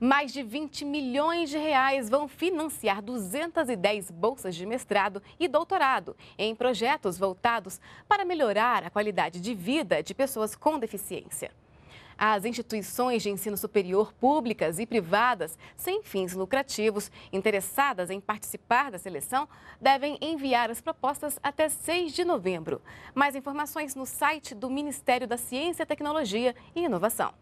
Mais de 20 milhões de reais vão financiar 210 bolsas de mestrado e doutorado em projetos voltados para melhorar a qualidade de vida de pessoas com deficiência. As instituições de ensino superior públicas e privadas, sem fins lucrativos, interessadas em participar da seleção, devem enviar as propostas até 6 de novembro. Mais informações no site do Ministério da Ciência, Tecnologia e Inovação.